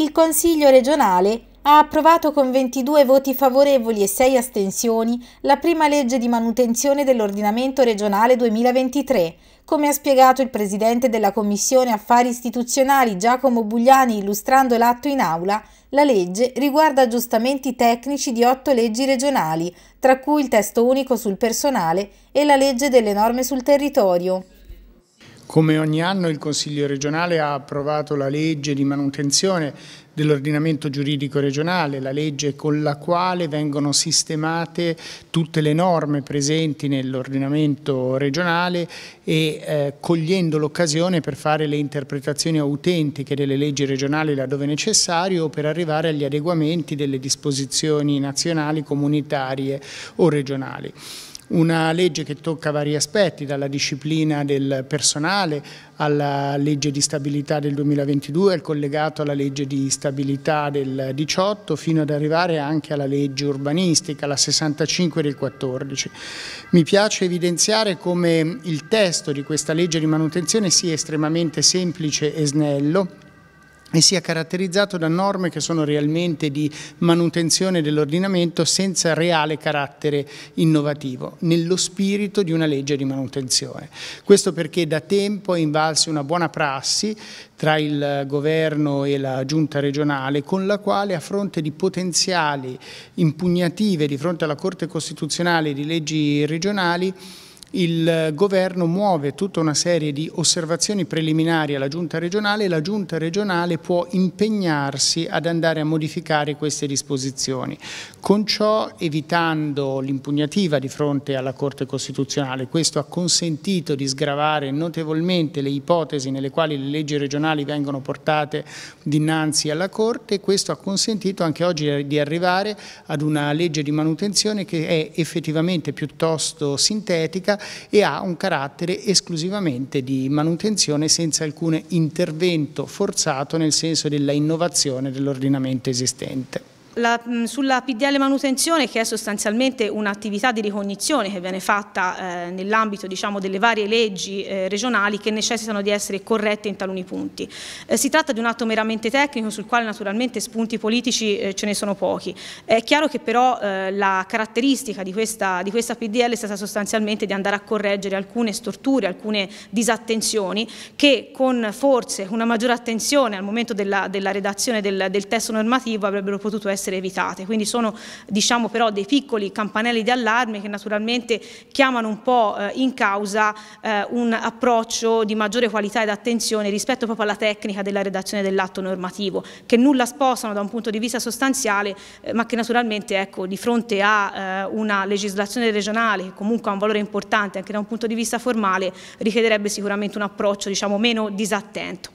il Consiglio regionale ha approvato con 22 voti favorevoli e 6 astensioni la prima legge di manutenzione dell'ordinamento regionale 2023, come ha spiegato il presidente della Commissione Affari Istituzionali Giacomo Bugliani illustrando l'atto in aula, la legge riguarda aggiustamenti tecnici di otto leggi regionali, tra cui il testo unico sul personale e la legge delle norme sul territorio. Come ogni anno il Consiglio regionale ha approvato la legge di manutenzione dell'ordinamento giuridico regionale, la legge con la quale vengono sistemate tutte le norme presenti nell'ordinamento regionale e eh, cogliendo l'occasione per fare le interpretazioni autentiche delle leggi regionali laddove necessario per arrivare agli adeguamenti delle disposizioni nazionali, comunitarie o regionali. Una legge che tocca vari aspetti, dalla disciplina del personale alla legge di stabilità del 2022, al collegato alla legge di stabilità del 18, fino ad arrivare anche alla legge urbanistica, la 65 del 14. Mi piace evidenziare come il testo di questa legge di manutenzione sia estremamente semplice e snello, e sia caratterizzato da norme che sono realmente di manutenzione dell'ordinamento senza reale carattere innovativo, nello spirito di una legge di manutenzione. Questo perché da tempo è invalsa una buona prassi tra il governo e la giunta regionale con la quale a fronte di potenziali impugnative di fronte alla Corte Costituzionale di leggi regionali il eh, governo muove tutta una serie di osservazioni preliminari alla giunta regionale e la giunta regionale può impegnarsi ad andare a modificare queste disposizioni, con ciò evitando l'impugnativa di fronte alla Corte Costituzionale. Questo ha consentito di sgravare notevolmente le ipotesi nelle quali le leggi regionali vengono portate dinanzi alla Corte e questo ha consentito anche oggi di arrivare ad una legge di manutenzione che è effettivamente piuttosto sintetica e ha un carattere esclusivamente di manutenzione senza alcun intervento forzato nel senso della innovazione dell'ordinamento esistente. La, mm, sulla PDL manutenzione che è sostanzialmente un'attività di ricognizione che viene fatta eh, nell'ambito diciamo, delle varie leggi eh, regionali che necessitano di essere corrette in taluni punti. Eh, si tratta di un atto meramente tecnico sul quale naturalmente spunti politici eh, ce ne sono pochi. È chiaro che però eh, la caratteristica di questa, di questa, PDL è stata sostanzialmente di andare a correggere alcune storture, alcune disattenzioni che con forse una maggiore attenzione al momento della, della redazione del, del testo normativo avrebbero potuto essere essere evitate. Quindi sono diciamo però dei piccoli campanelli di allarme che naturalmente chiamano un po' eh, in causa eh, un approccio di maggiore qualità ed attenzione rispetto proprio alla tecnica della redazione dell'atto normativo, che nulla spostano da un punto di vista sostanziale, eh, ma che naturalmente ecco, di fronte a una legislazione regionale che comunque ha un valore importante anche da un punto di vista formale, richiederebbe sicuramente un approccio diciamo, meno disattento.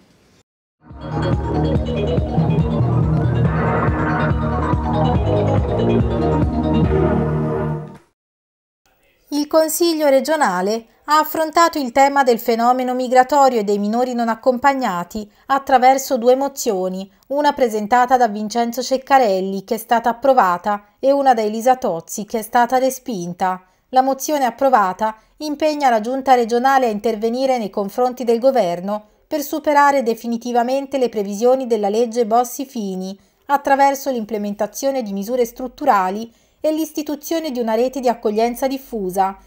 Il Consiglio regionale ha affrontato il tema del fenomeno migratorio e dei minori non accompagnati attraverso due mozioni, una presentata da Vincenzo Ceccarelli che è stata approvata e una da Elisa Tozzi che è stata respinta. La mozione approvata impegna la Giunta regionale a intervenire nei confronti del Governo per superare definitivamente le previsioni della legge Bossi-Fini attraverso l'implementazione di misure strutturali e l'istituzione di una rete di accoglienza diffusa.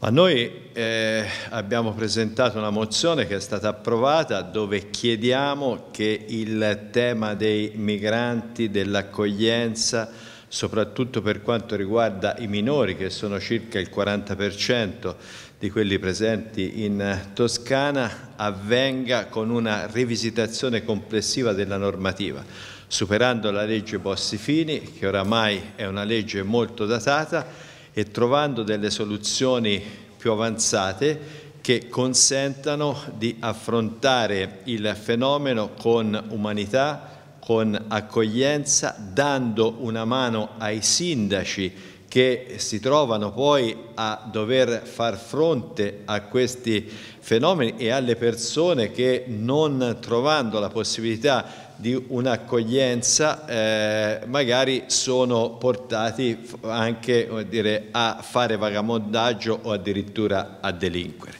Ma noi eh, abbiamo presentato una mozione che è stata approvata dove chiediamo che il tema dei migranti, dell'accoglienza, soprattutto per quanto riguarda i minori che sono circa il 40% di quelli presenti in Toscana, avvenga con una rivisitazione complessiva della normativa superando la legge Bossi-Fini, che oramai è una legge molto datata, e trovando delle soluzioni più avanzate che consentano di affrontare il fenomeno con umanità, con accoglienza, dando una mano ai sindaci che si trovano poi a dover far fronte a questi fenomeni e alle persone che non trovando la possibilità di un'accoglienza eh, magari sono portati anche dire, a fare vagamondaggio o addirittura a delinquere.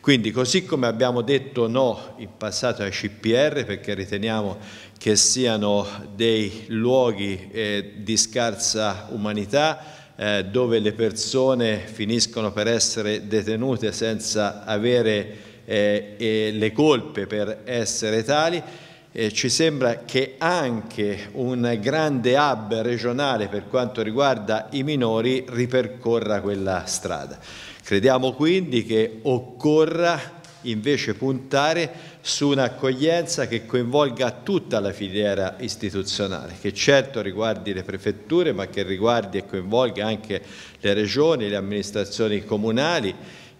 Quindi così come abbiamo detto no in passato ai CPR perché riteniamo che siano dei luoghi eh, di scarsa umanità eh, dove le persone finiscono per essere detenute senza avere eh, le colpe per essere tali, eh, ci sembra che anche un grande hub regionale per quanto riguarda i minori ripercorra quella strada. Crediamo quindi che occorra invece puntare su un'accoglienza che coinvolga tutta la filiera istituzionale, che certo riguardi le prefetture, ma che riguardi e coinvolga anche le regioni, le amministrazioni comunali,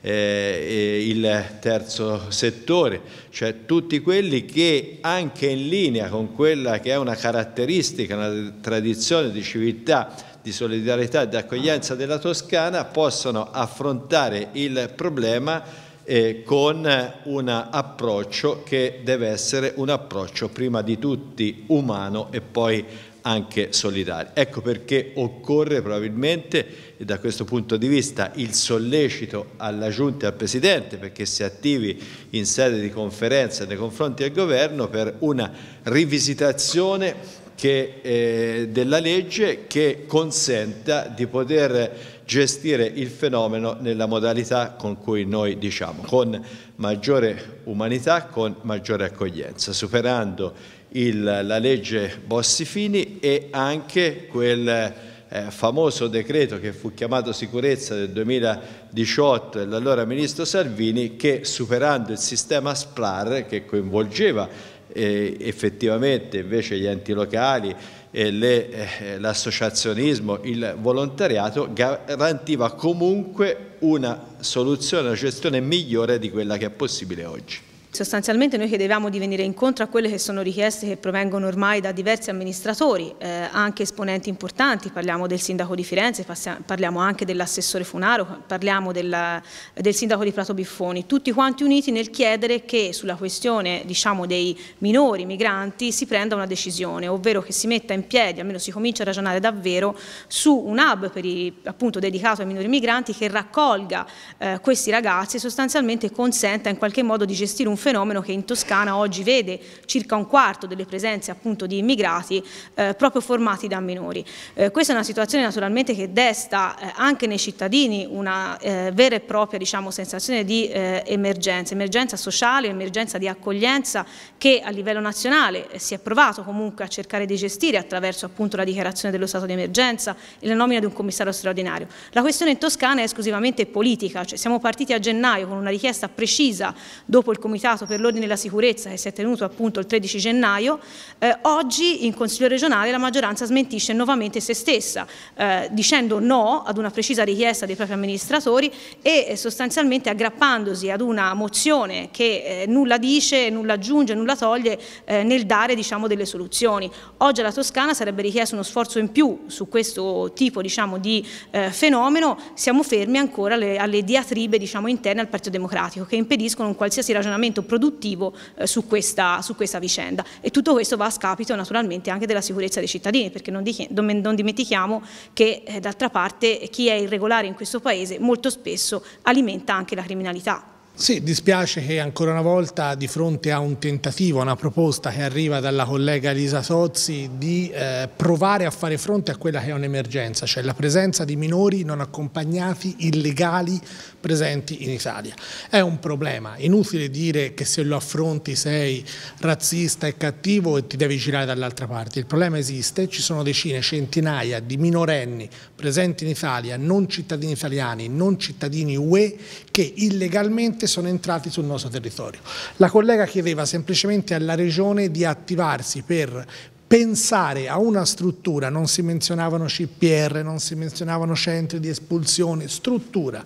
eh, il terzo settore, cioè tutti quelli che anche in linea con quella che è una caratteristica, una tradizione di civiltà, di solidarietà e di accoglienza della Toscana possono affrontare il problema eh, con un approccio che deve essere un approccio prima di tutti umano e poi anche solidale. Ecco perché occorre probabilmente, da questo punto di vista, il sollecito alla Giunta e al Presidente perché si attivi in sede di conferenza nei confronti del Governo per una rivisitazione che, eh, della legge che consenta di poter gestire il fenomeno nella modalità con cui noi diciamo, con maggiore umanità, con maggiore accoglienza, superando il, la legge Bossi-Fini e anche quel... Eh, famoso decreto che fu chiamato sicurezza del 2018 dell'allora ministro Salvini che superando il sistema SPLAR che coinvolgeva eh, effettivamente invece gli enti locali eh, l'associazionismo, il volontariato, garantiva comunque una soluzione, una gestione migliore di quella che è possibile oggi. Sostanzialmente noi chiedevamo di venire incontro a quelle che sono richieste che provengono ormai da diversi amministratori, eh, anche esponenti importanti, parliamo del sindaco di Firenze, parliamo anche dell'assessore Funaro, parliamo della, del sindaco di Prato Biffoni, tutti quanti uniti nel chiedere che sulla questione diciamo, dei minori migranti si prenda una decisione, ovvero che si metta in piedi, almeno si comincia a ragionare davvero, su un hub i, appunto, dedicato ai minori migranti che raccolga eh, questi ragazzi e sostanzialmente consenta in qualche modo di gestire un fenomeno che in Toscana oggi vede circa un quarto delle presenze appunto di immigrati eh, proprio formati da minori. Eh, questa è una situazione naturalmente che desta eh, anche nei cittadini una eh, vera e propria diciamo, sensazione di eh, emergenza, emergenza sociale, emergenza di accoglienza che a livello nazionale eh, si è provato comunque a cercare di gestire attraverso appunto la dichiarazione dello stato di emergenza e la nomina di un commissario straordinario. La questione in Toscana è esclusivamente politica, cioè siamo partiti a gennaio con una richiesta precisa dopo il comitato Stato per l'ordine e la sicurezza che si è tenuto appunto il 13 gennaio, eh, oggi in Consiglio regionale la maggioranza smentisce nuovamente se stessa, eh, dicendo no ad una precisa richiesta dei propri amministratori e eh, sostanzialmente aggrappandosi ad una mozione che eh, nulla dice, nulla aggiunge, nulla toglie eh, nel dare diciamo, delle soluzioni. Oggi alla Toscana sarebbe richiesto uno sforzo in più su questo tipo diciamo, di eh, fenomeno, siamo fermi ancora alle, alle diatribe diciamo, interne al Partito Democratico che impediscono un qualsiasi ragionamento produttivo eh, su, questa, su, questa, vicenda e tutto questo va a scapito naturalmente anche della sicurezza dei cittadini perché non, di, non dimentichiamo che eh, d'altra parte chi è irregolare in questo paese molto spesso alimenta anche la criminalità. Sì, dispiace che ancora una volta di fronte a un tentativo, a una proposta che arriva dalla collega Elisa Sozzi di eh, provare a fare fronte a quella che è un'emergenza, cioè la presenza di minori non accompagnati illegali presenti in Italia. È un problema, inutile dire che se lo affronti sei razzista e cattivo e ti devi girare dall'altra parte, il problema esiste, ci sono decine, centinaia di minorenni presenti in Italia, non cittadini italiani, non cittadini UE che illegalmente sono entrati sul nostro territorio. La collega chiedeva semplicemente alla Regione di attivarsi per pensare a una struttura, non si menzionavano CPR, non si menzionavano centri di espulsione, struttura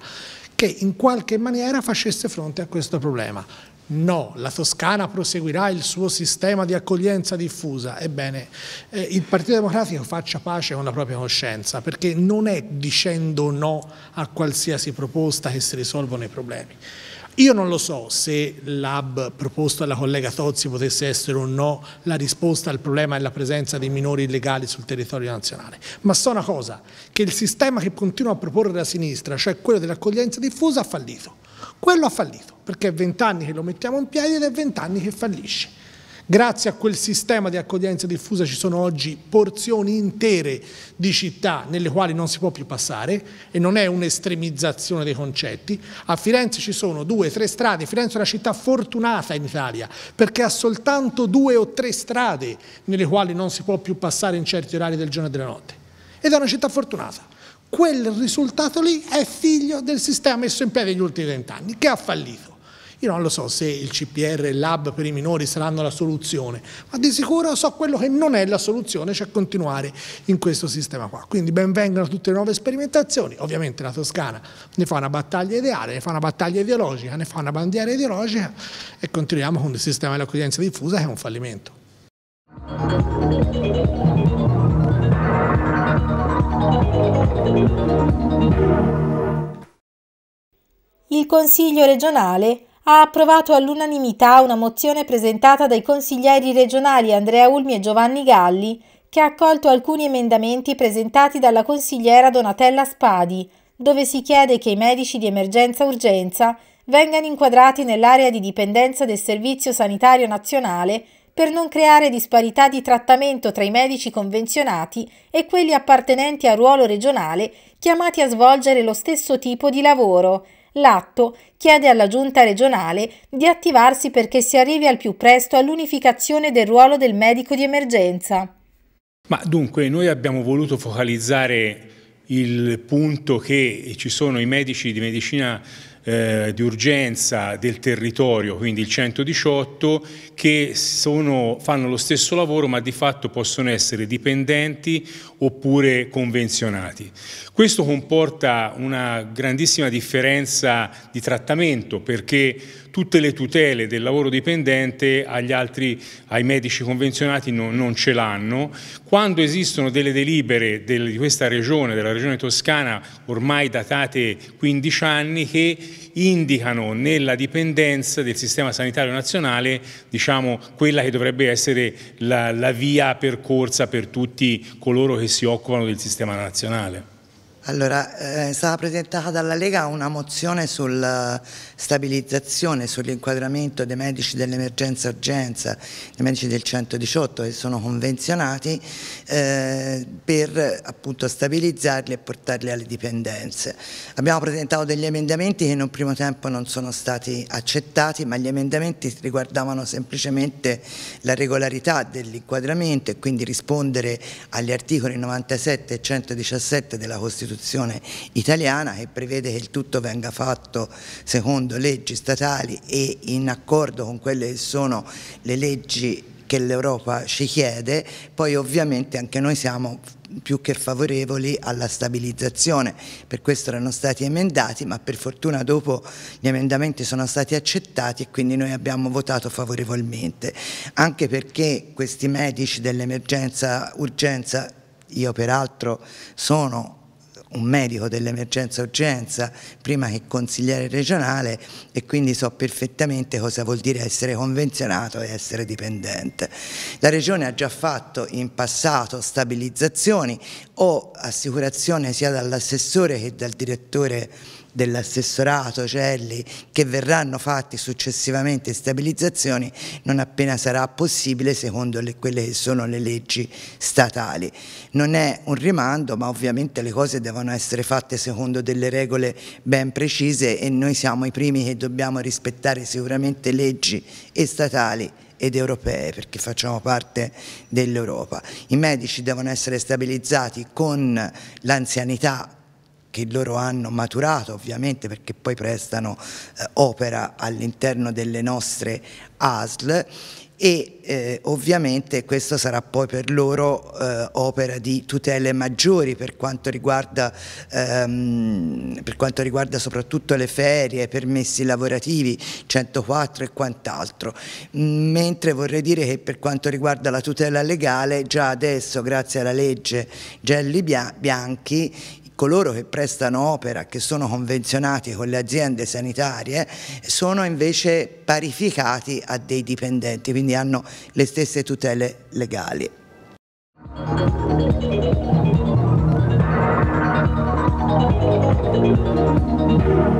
che in qualche maniera facesse fronte a questo problema. No, la Toscana proseguirà il suo sistema di accoglienza diffusa. Ebbene, eh, il Partito Democratico faccia pace con la propria coscienza, perché non è dicendo no a qualsiasi proposta che si risolvono i problemi. Io non lo so se l'hub proposto alla collega Tozzi potesse essere o no la risposta al problema della presenza dei minori illegali sul territorio nazionale, ma so una cosa, che il sistema che continua a proporre la sinistra, cioè quello dell'accoglienza diffusa, ha fallito. Quello ha fallito, perché è vent'anni che lo mettiamo in piedi ed è vent'anni che fallisce. Grazie a quel sistema di accoglienza diffusa ci sono oggi porzioni intere di città nelle quali non si può più passare e non è un'estremizzazione dei concetti. A Firenze ci sono due, o tre strade, Firenze è una città fortunata in Italia perché ha soltanto due o tre strade nelle quali non si può più passare in certi orari del giorno e della notte ed è una città fortunata quel risultato lì è figlio del sistema messo in piedi negli ultimi vent'anni, che ha fallito. Io non lo so se il CPR e il lab per i minori saranno la soluzione, ma di sicuro so quello che non è la soluzione, cioè continuare in questo sistema qua. Quindi benvengano tutte le nuove sperimentazioni, ovviamente la Toscana ne fa una battaglia ideale, ne fa una battaglia ideologica, ne fa una bandiera ideologica e continuiamo con il sistema dell'accoglienza diffusa che è un fallimento. Il Consiglio regionale ha approvato all'unanimità una mozione presentata dai consiglieri regionali Andrea Ulmi e Giovanni Galli, che ha accolto alcuni emendamenti presentati dalla consigliera Donatella Spadi, dove si chiede che i medici di emergenza-urgenza vengano inquadrati nell'area di dipendenza del Servizio Sanitario Nazionale per non creare disparità di trattamento tra i medici convenzionati e quelli appartenenti a ruolo regionale chiamati a svolgere lo stesso tipo di lavoro. L'atto chiede alla Giunta regionale di attivarsi perché si arrivi al più presto all'unificazione del ruolo del medico di emergenza. Ma dunque noi abbiamo voluto focalizzare il punto che ci sono i medici di medicina eh, di urgenza del territorio, quindi il 118, che sono, fanno lo stesso lavoro ma di fatto possono essere dipendenti oppure convenzionati. Questo comporta una grandissima differenza di trattamento perché tutte le tutele del lavoro dipendente agli altri, ai medici convenzionati no, non ce l'hanno. Quando esistono delle delibere del, di questa regione, della regione toscana, ormai datate 15 anni, che indicano nella dipendenza del sistema sanitario nazionale diciamo, quella che dovrebbe essere la, la via percorsa per tutti coloro che si occupano del sistema nazionale. Allora, eh, è stata presentata dalla Lega una mozione sulla stabilizzazione, sull'inquadramento dei medici dell'emergenza urgenza, dei medici del 118 che sono convenzionati eh, per appunto stabilizzarli e portarli alle dipendenze. Abbiamo presentato degli emendamenti che in un primo tempo non sono stati accettati, ma gli emendamenti riguardavano semplicemente la regolarità dell'inquadramento e quindi rispondere agli articoli 97 e 117 della Costituzione Costituzione italiana che prevede che il tutto venga fatto secondo leggi statali e in accordo con quelle che sono le leggi che l'Europa ci chiede, poi ovviamente anche noi siamo più che favorevoli alla stabilizzazione, per questo erano stati emendati, ma per fortuna dopo gli emendamenti sono stati accettati e quindi noi abbiamo votato favorevolmente, anche perché questi medici dell'emergenza urgenza, io peraltro sono un medico dell'emergenza urgenza prima che consigliere regionale e quindi so perfettamente cosa vuol dire essere convenzionato e essere dipendente. La regione ha già fatto in passato stabilizzazioni o assicurazione sia dall'assessore che dal direttore dell'assessorato Celli cioè che verranno fatti successivamente stabilizzazioni non appena sarà possibile secondo le, quelle che sono le leggi statali. Non è un rimando ma ovviamente le cose devono essere fatte secondo delle regole ben precise e noi siamo i primi che dobbiamo rispettare sicuramente leggi e statali ed europee perché facciamo parte dell'Europa. I medici devono essere stabilizzati con l'anzianità che loro hanno maturato ovviamente perché poi prestano eh, opera all'interno delle nostre ASL e eh, ovviamente questo sarà poi per loro eh, opera di tutele maggiori per quanto, riguarda, ehm, per quanto riguarda soprattutto le ferie, permessi lavorativi, 104 e quant'altro. Mentre vorrei dire che per quanto riguarda la tutela legale, già adesso grazie alla legge Gelli Bianchi coloro che prestano opera, che sono convenzionati con le aziende sanitarie, sono invece parificati a dei dipendenti, quindi hanno le stesse tutele legali. Thank you.